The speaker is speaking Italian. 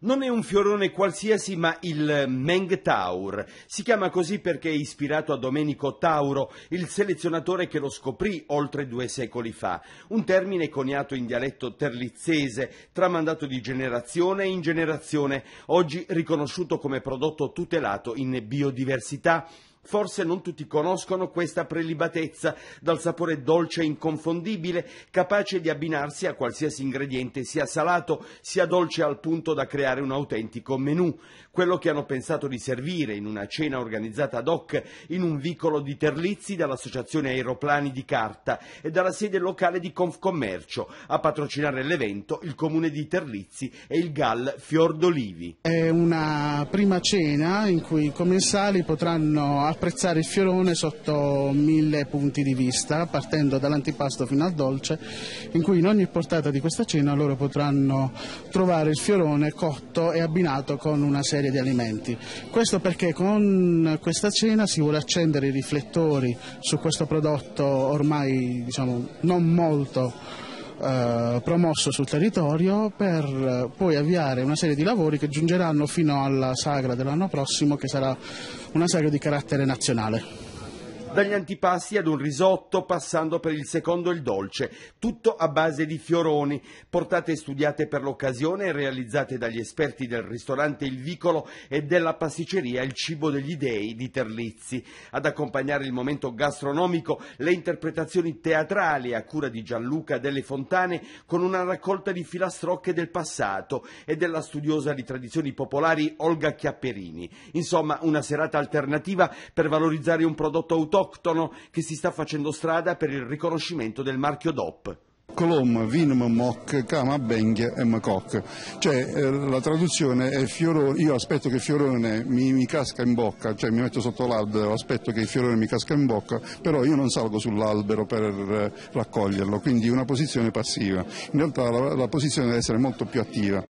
Non è un fiorone qualsiasi, ma il Meng Mengtaur. Si chiama così perché è ispirato a Domenico Tauro, il selezionatore che lo scoprì oltre due secoli fa. Un termine coniato in dialetto terlizzese, tramandato di generazione in generazione, oggi riconosciuto come prodotto tutelato in biodiversità Forse non tutti conoscono questa prelibatezza, dal sapore dolce e inconfondibile, capace di abbinarsi a qualsiasi ingrediente, sia salato sia dolce al punto da creare un autentico menù. Quello che hanno pensato di servire in una cena organizzata ad hoc in un vicolo di Terlizzi dall'Associazione Aeroplani di Carta e dalla sede locale di Confcommercio, a patrocinare l'evento il comune di Terlizzi e il GAL Fiordolivi. È una prima cena in cui i commensali potranno apprezzare il fiorone sotto mille punti di vista, partendo dall'antipasto fino al dolce, in cui in ogni portata di questa cena loro potranno trovare il fiorone cotto e abbinato con una serie di alimenti. Questo perché con questa cena si vuole accendere i riflettori su questo prodotto ormai diciamo, non molto eh, promosso sul territorio per eh, poi avviare una serie di lavori che giungeranno fino alla sagra dell'anno prossimo che sarà una sagra di carattere nazionale dagli antipasti ad un risotto, passando per il secondo il dolce, tutto a base di fioroni, portate e studiate per l'occasione e realizzate dagli esperti del ristorante Il Vicolo e della pasticceria Il Cibo degli Dei di Terlizzi. Ad accompagnare il momento gastronomico le interpretazioni teatrali a cura di Gianluca Delle Fontane con una raccolta di filastrocche del passato e della studiosa di tradizioni popolari Olga Chiapperini. Insomma, una serata alternativa per valorizzare un prodotto autonomo autoctono che si sta facendo strada per il riconoscimento del marchio DOP. Colom, vinum, moc, cama, benghia e macoc. Cioè eh, la traduzione è Fiorone, io aspetto che Fiorone mi, mi, casca in bocca, cioè mi metto sotto l'albero, aspetto che Fiorone mi casca in bocca, però io non salgo sull'albero per eh, raccoglierlo, quindi una posizione passiva. In realtà la, la posizione deve essere molto più attiva.